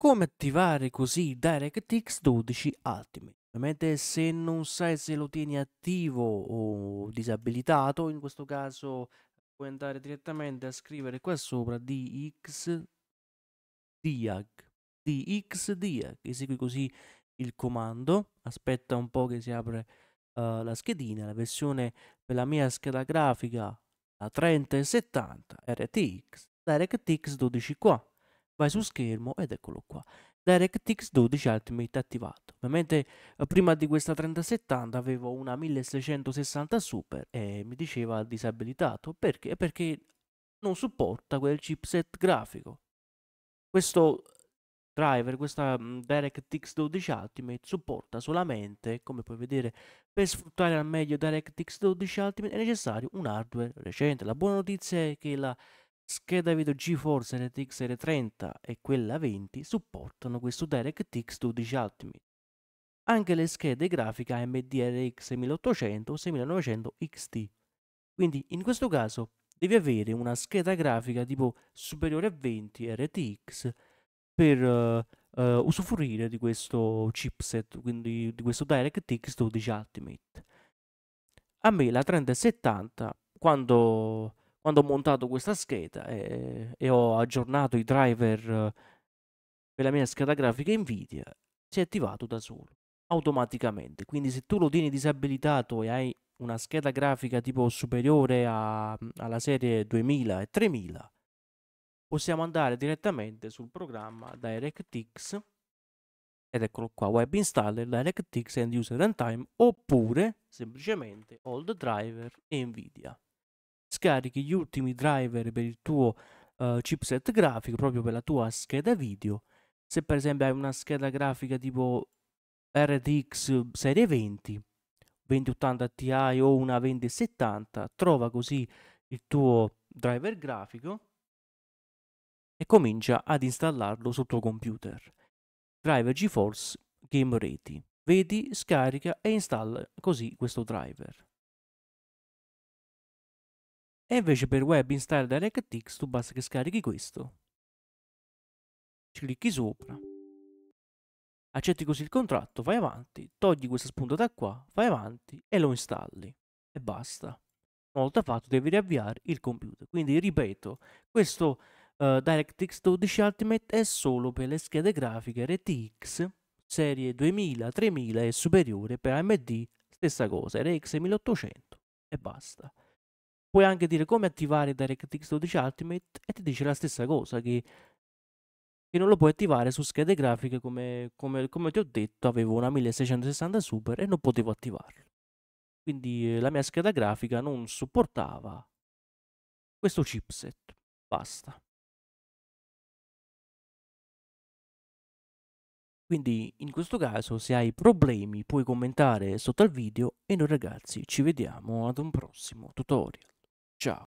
Come attivare così DirectX 12 Ultimate? Ovviamente se non sai se lo tieni attivo o disabilitato, in questo caso puoi andare direttamente a scrivere qua sopra dxdiag dxdiag, esegui così il comando, aspetta un po' che si apre uh, la schedina, la versione per la mia scheda grafica la 3070 RTX DirectX 12 qua vai su schermo ed eccolo qua. DirectX 12 Ultimate attivato. Ovviamente eh, prima di questa 3070 avevo una 1660 Super e mi diceva disabilitato perché? Perché non supporta quel chipset grafico. Questo driver, questa mm, DirectX 12 Ultimate supporta solamente, come puoi vedere, per sfruttare al meglio DirectX 12 Ultimate è necessario un hardware recente. La buona notizia è che la Scheda video GeForce RTX R30 e quella 20 supportano questo DirectX 12 Ultimate. Anche le schede grafiche AMD RX 6800 o 6900 XT. Quindi in questo caso devi avere una scheda grafica tipo superiore a 20 RTX per uh, uh, usufruire di questo chipset, quindi di questo DirectX 12 Ultimate. A me la 3070 quando quando ho montato questa scheda e, eh, e ho aggiornato i driver eh, per la mia scheda grafica Nvidia, si è attivato da solo, automaticamente. Quindi se tu lo tieni disabilitato e hai una scheda grafica tipo superiore a, alla serie 2000 e 3000, possiamo andare direttamente sul programma DirectX ed eccolo qua, web installer DirectX End User Runtime oppure semplicemente Old Driver e NVIDIA scarichi gli ultimi driver per il tuo uh, chipset grafico, proprio per la tua scheda video. Se per esempio hai una scheda grafica tipo RTX serie 20, 2080 Ti o una 2070, trova così il tuo driver grafico e comincia ad installarlo sul tuo computer. Driver GeForce Game Ready. Vedi, scarica e installa così questo driver. E invece per web install DirectX tu basta che scarichi questo. Ci clicchi sopra. Accetti così il contratto, vai avanti, togli questa spunta da qua, vai avanti e lo installi. E basta. Una volta fatto devi riavviare il computer. Quindi ripeto, questo uh, DirectX 12 Ultimate è solo per le schede grafiche RTX serie 2000, 3000 e superiore per AMD stessa cosa, RX 1800 e basta puoi anche dire come attivare DirectX 12 Ultimate e ti dice la stessa cosa che, che non lo puoi attivare su schede grafiche come, come, come, ti ho detto avevo una 1660 Super e non potevo attivarlo quindi eh, la mia scheda grafica non supportava questo chipset basta Quindi in questo caso se hai problemi puoi commentare sotto al video e noi ragazzi ci vediamo ad un prossimo tutorial. job